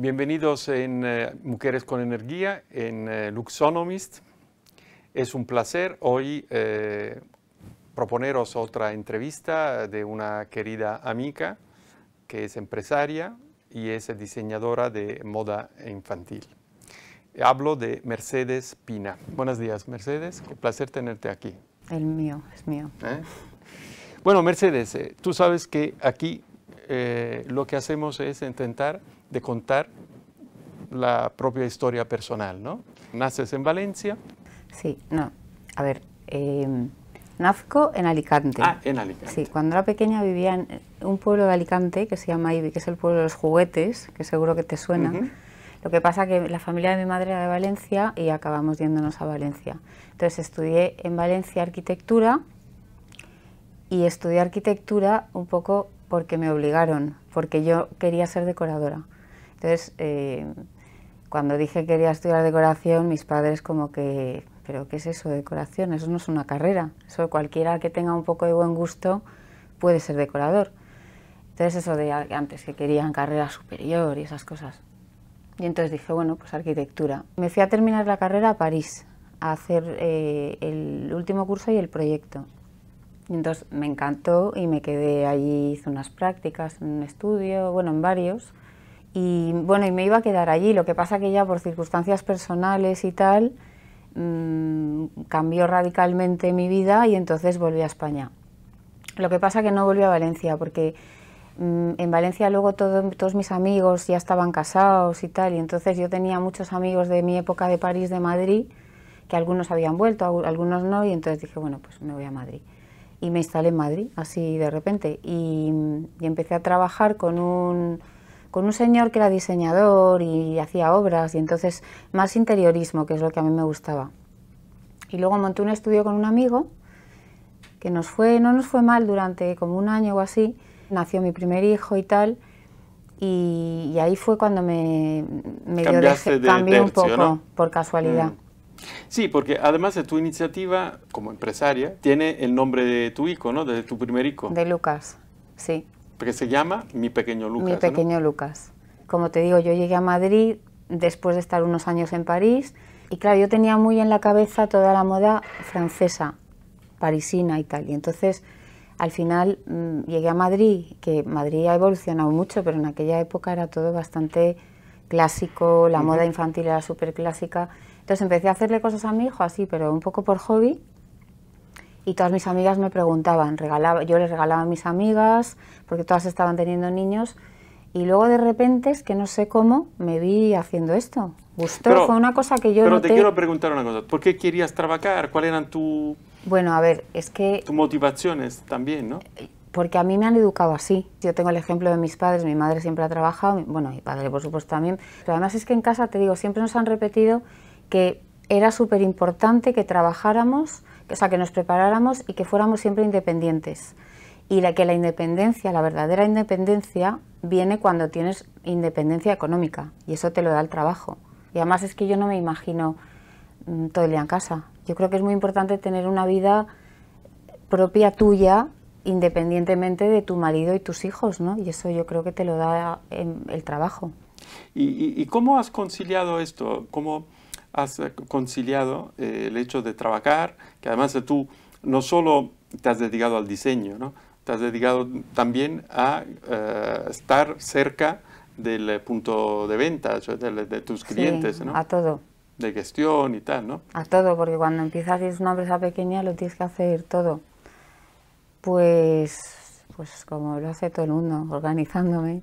Bienvenidos en eh, Mujeres con Energía, en eh, Luxonomist. Es un placer hoy eh, proponeros otra entrevista de una querida amiga que es empresaria y es diseñadora de moda infantil. Hablo de Mercedes Pina. Buenos días, Mercedes. Qué placer tenerte aquí. El mío, es mío. Bueno, Mercedes, tú sabes que aquí lo que hacemos es intentar de contar la propia historia personal, ¿no? ¿Naces en Valencia? Sí, no. A ver, em, nazco en Alicante. Ah, en Alicante. Sí, cuando era pequeña vivía en eh, un pueblo de Alicante que se llama Ibi, que es el pueblo de los juguetes, que seguro que te suena. Lo que pasa que la familia de mi madre era de Valencia y acabamos yéndonos a Valencia. Entonces estudié en Valencia arquitectura y estudié arquitectura un poco porque me obligaron, porque yo quería ser decoradora. Entonces, eh, cuando dije que quería estudiar decoración, mis padres como que, pero ¿qué es eso decoración? Eso no es una carrera. Eso cualquiera que tenga un poco de buen gusto puede ser decorador. Entonces eso de antes que querían carrera superior y esas cosas. Y entonces dije, bueno, pues arquitectura. Me fui a terminar la carrera a París, a hacer eh, el último curso y el proyecto. Y entonces me encantó y me quedé allí, hice unas prácticas un estudio, bueno, en varios. Y bueno, y me iba a quedar allí, lo que pasa que ya por circunstancias personales y tal, mm, cambió radicalmente mi vida y entonces volví a España. Lo que pasa que no volví a Valencia, porque mm, en Valencia luego todos mis amigos ya estaban casados y tal, y entonces yo tenía muchos amigos de mi época de París, de Madrid, que algunos habían vuelto, algunos no, y entonces dije, bueno, pues me voy a Madrid. Y me instalé en Madrid, así de repente, y empecé a trabajar con un con un señor que era diseñador y hacía obras y entonces más interiorismo, que es lo que a mí me gustaba. Y luego monté un estudio con un amigo que nos fue, no nos fue mal durante como un año o así. Nació mi primer hijo y tal. Y, ahí fue cuando me, dio de, un poco por casualidad. Mm. Sí, porque además de tu iniciativa como empresaria, tiene el nombre de tu hijo, ¿no? De tu primer hijo. De Lucas, sí que se llama Mi Pequeño Lucas. Mi Pequeño Lucas. Como te digo, yo llegué a Madrid después de estar unos años en París y claro, yo tenía muy en la cabeza toda la moda francesa, parisina y tal. Y entonces, al final mm, llegué a Madrid, que Madrid ha evolucionado mucho, pero en aquella época era todo bastante clásico, la moda infantil era súper clásica. Entonces empecé a hacerle cosas a mi hijo así, pero un poco por hobby y todas mis amigas me preguntaban, regalaba, yo les regalaba a mis amigas porque todas estaban teniendo niños y luego de repente es que no sé cómo me vi haciendo esto. Gustó, fue una cosa que yo Pero te quiero preguntar una cosa, ¿por qué querías trabajar? ¿Cuáles eran tu Bueno, a ver, es que tus motivaciones también, ¿no? Porque a mí me han educado así. Yo tengo el ejemplo de mis padres, mi madre siempre ha trabajado, bueno, mi padre por supuesto también, pero además es que en casa te digo, siempre nos han repetido que era súper importante que trabajáramos o sea, que nos preparáramos y que fuéramos siempre independientes. Y la que la independencia, la verdadera independencia, viene cuando tienes independencia económica y eso te lo da el trabajo. Y además es que yo no me imagino mm, todo el día en casa. Yo creo que es muy importante tener una vida propia tuya independientemente de tu marido y tus hijos, ¿no? Y eso yo creo que te lo da em, el trabajo. ¿Y, y cómo has conciliado esto? ¿Cómo, has conciliado eh, el hecho de trabajar, que además tú no solo te has dedicado al diseño, ¿no? te has dedicado también a eh, estar cerca del eh, punto de venta, de, tus clientes, ¿no? A todo. De gestión y tal, ¿no? A todo, porque cuando empiezas y es una empresa pequeña lo tienes que hacer todo. Pues, pues como lo hace todo el mundo, organizándome.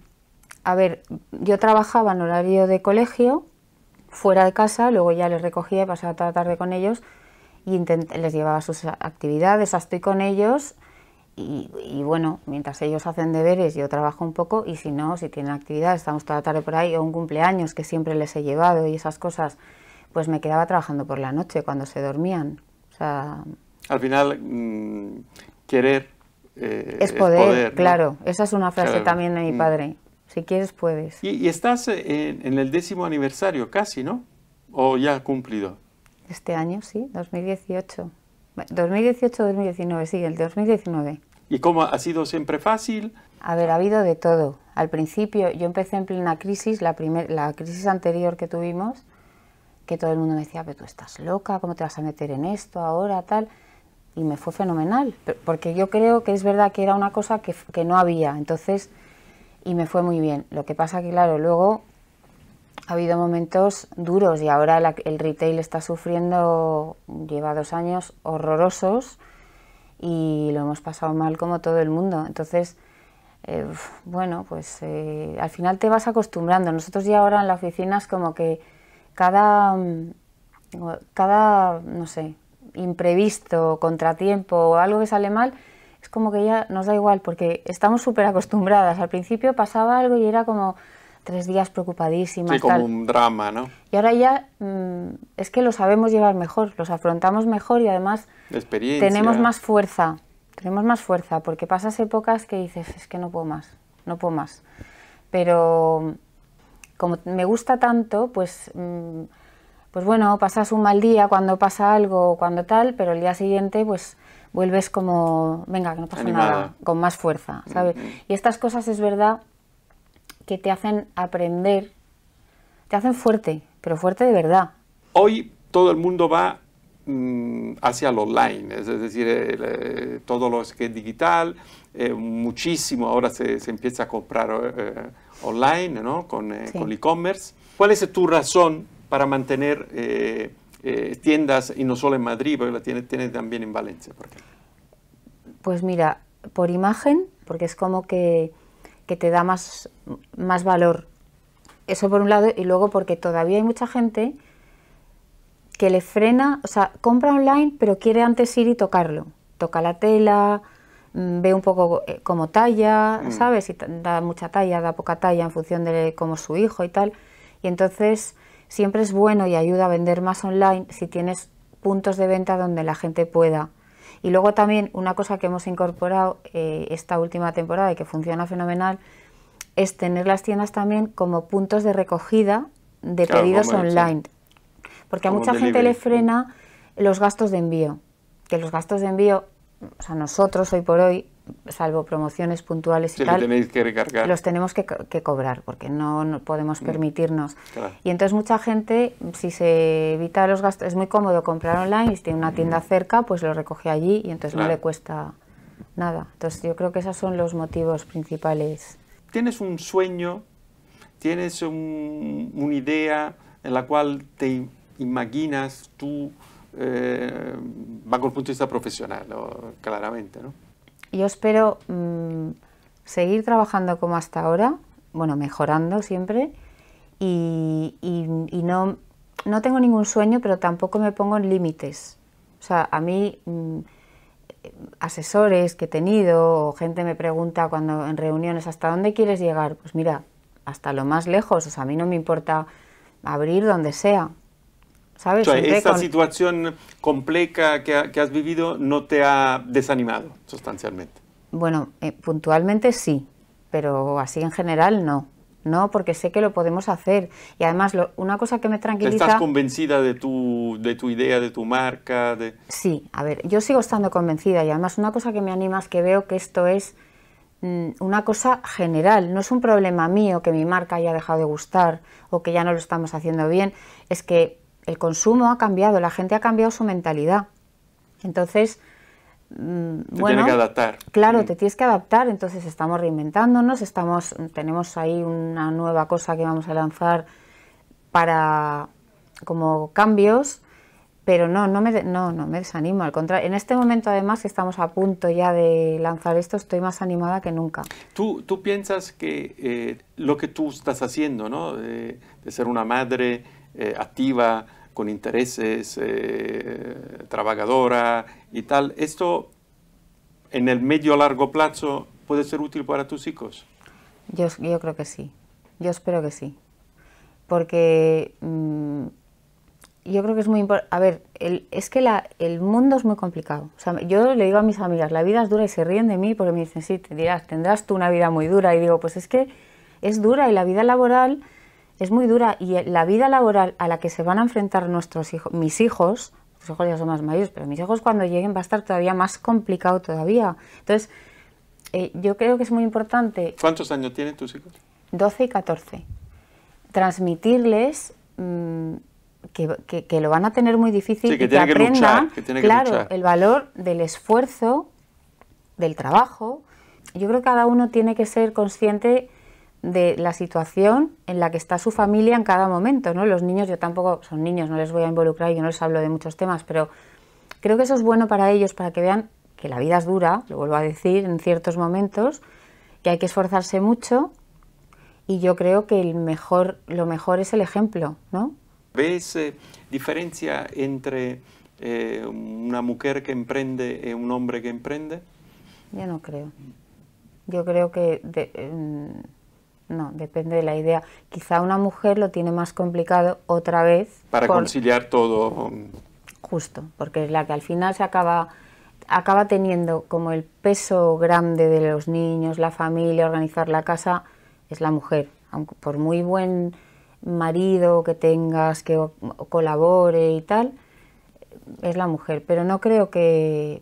A ver, yo trabajaba en horario de colegio, fuera de casa, luego ya les recogía y pasaba toda la tarde con ellos y les llevaba sus actividades, estoy con ellos y, bueno, mientras ellos hacen deberes yo trabajo un poco y si no, si tienen actividad, estamos toda la tarde por ahí o un cumpleaños que siempre les he llevado y esas cosas, pues me quedaba trabajando por la noche cuando se dormían. Al final, mm, querer... Eh, es, poder, claro. Esa es una frase también de mi mm. padre. Si quieres, puedes. Y, estás eh, en, el décimo aniversario, casi, ¿no? ¿O ya cumplido? Este año, sí, 2018. 2018-2019, sí, el 2019. ¿Y cómo ha sido siempre fácil? A ver, ha habido de todo. Al principio yo empecé en plena crisis, la, la crisis anterior que tuvimos, que todo el mundo me decía, pero tú estás loca, ¿cómo te vas a meter en esto ahora, tal? Y me fue fenomenal, porque yo creo que es verdad que era una cosa que, que no había. Entonces, y me fue muy bien. Lo que pasa que, claro, luego ha habido momentos duros y ahora el retail está sufriendo, lleva dos años horrorosos y lo hemos pasado mal como todo el mundo. Entonces, eh, bueno, pues eh, al final te vas acostumbrando. Nosotros ya ahora en la oficina es como que cada, mm, cada no sé, imprevisto, contratiempo o algo que sale mal, es como que ya nos da igual porque estamos súper acostumbradas. Al principio pasaba algo y era como tres días preocupadísimas. y como un drama, ¿no? Y ahora ya mm, es que lo sabemos llevar mejor, los afrontamos mejor y además tenemos más fuerza, tenemos más fuerza, porque pasas épocas que dices, es que no puedo más, no puedo más. Pero como me gusta tanto, pues... Mm, pues bueno, pasas un mal día cuando pasa algo cuando tal, pero el día siguiente pues vuelves como, venga, que no pasa nada, con más fuerza, ¿sabes? Y estas cosas es verdad que te hacen aprender, te hacen fuerte, pero fuerte de verdad. Hoy todo el mundo va mm, hacia lo online, es decir, eh, todo lo que es digital, eh, muchísimo ahora se, empieza a comprar eh, online, ¿no? Con, e-commerce. ¿Cuál es tu razón para mantener eh, eh, tiendas, y no solo en Madrid, porque la tiene, tiene también en Valencia, Pues mira, por imagen, porque es como que, que te da más, más valor. Eso por un lado, y luego porque todavía hay mucha gente que le frena, o sea, compra online, pero quiere antes ir y tocarlo. Toca la tela, mm, ve un poco eh, como talla, mm. ¿sabes? Si da mucha talla, da poca talla en función de cómo su hijo y tal. Y entonces Siempre es bueno y ayuda a vender más online si tienes puntos de venta donde la gente pueda. Y luego también una cosa que hemos incorporado eh, esta última temporada y que funciona fenomenal es tener las tiendas también como puntos de recogida de pedidos online. Porque a mucha gente le frena los gastos de envío. Que los gastos de envío, o sea, nosotros hoy por hoy salvo promociones puntuales y tal, los tenemos que, cobrar porque no, podemos mm. permitirnos. Y entonces mucha gente, si se evita los gastos, es muy cómodo comprar online y si tiene una mm. tienda cerca, pues lo recoge allí y entonces no le cuesta nada. Entonces yo creo que esos son los motivos principales. ¿Tienes un sueño? ¿Tienes un, una idea en la cual te imaginas tú, eh, bajo el punto de vista profesional, claramente, ¿no? yo espero mm, seguir trabajando como hasta ahora, bueno, mejorando siempre, y, no, no, tengo ningún sueño, pero tampoco me pongo en límites. O sea, a mí mm, asesores que he tenido o gente me pregunta cuando en reuniones hasta dónde quieres llegar, pues mira, hasta lo más lejos, o sea, a mí no me importa abrir donde sea, ¿sabes? esta situación compleja que, has vivido no te ha desanimado sustancialmente. Bueno, eh, puntualmente sí, pero así en general no. No, porque sé que lo podemos hacer. Y además, una cosa que me tranquiliza... ¿Estás convencida de tu, de tu idea, de tu marca? De... Sí, a ver, yo sigo estando convencida y además una cosa que me anima es que veo que esto es mm, una cosa general. No es un problema mío que mi marca haya dejado de gustar o que ya no lo estamos haciendo bien. Es que el consumo ha cambiado, la gente ha cambiado su mentalidad. Entonces, mm, bueno, tienes que adaptar. Claro, te tienes que adaptar, entonces estamos reinventándonos, estamos tenemos ahí una nueva cosa que vamos a lanzar para como cambios, pero no, no me, no, no me desanimo, al contrario, en este momento además que estamos a punto ya de lanzar esto, estoy más animada que nunca. Tú, tú piensas que eh, lo que tú estás haciendo, ¿no? de, ser una madre eh, activa, con intereses, eh, trabajadora y tal, esto en el medio largo plazo puede ser útil para tus hijos. Yo, creo que sí, yo espero que sí, porque mm, yo creo que es muy importante, a ver, es que el mundo es muy complicado, yo le digo a mis amigas, la vida es dura y se ríen de mí porque me dicen, sí, te tendrás tú una vida muy dura y digo, pues es que es dura y la vida laboral es muy dura y la vida laboral a la que se van a enfrentar nuestros hijos, mis hijos, mis hijos ya son más mayores, pero mis hijos cuando lleguen va a estar todavía más complicado todavía. Entonces, eh, yo creo que es muy importante... ¿Cuántos años tienen tus hijos? 12 y 14. Transmitirles mm, que, lo van a tener muy difícil sí, que que aprendan, que luchar, claro, el valor del esfuerzo, del trabajo. Yo creo que cada uno tiene que ser consciente de la situación en la que está su familia en cada momento, ¿no? Los niños, yo tampoco, son niños, no les voy a involucrar, yo no les hablo de muchos temas, pero creo que eso es bueno para ellos, para que vean que la vida es dura, lo vuelvo a decir, en ciertos momentos, que hay que esforzarse mucho y yo creo que el mejor, lo mejor es el ejemplo, ¿no? ¿Ves eh, diferencia entre eh, una mujer que emprende y un hombre que emprende? Yo no creo. Yo creo que... No, depende de la idea. Quizá una mujer lo tiene más complicado otra vez. Para conciliar todo. Justo, porque es la que al final se acaba, acaba teniendo como el peso grande de los niños, la familia, organizar la casa, es la mujer. Aunque por muy buen marido que tengas, que colabore y tal, es la mujer. Pero no creo que.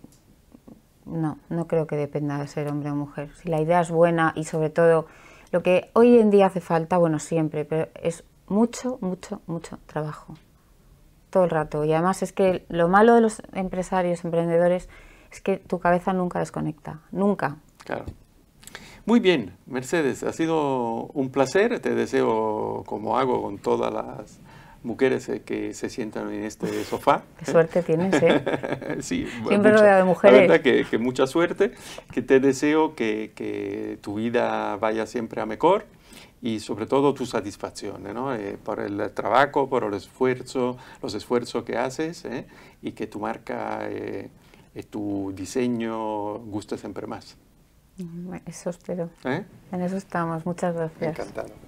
No, no creo que dependa de ser hombre o mujer. Si la idea es buena y sobre todo lo que hoy en día hace falta, bueno, siempre, pero es mucho, mucho, mucho trabajo. Todo el rato. Y además es que lo malo de los empresarios, emprendedores, es que tu cabeza nunca desconecta. Nunca. Claro. Muy bien, Mercedes, ha sido un placer. Te deseo, como hago con todas las mujeres eh, que se sientan en este sofá. Qué suerte tienes, ¿eh? sí, Siempre rodeado de mujeres. La verdad que, mucha suerte, que te deseo que, que, tu vida vaya siempre a mejor y sobre todo tu satisfacción, ¿no? Eh, por el trabajo, por el esfuerzo, los esfuerzos que haces ¿eh? y que tu marca, tu diseño guste siempre más. Eso espero. En eso estamos. Muchas gracias. Encantado.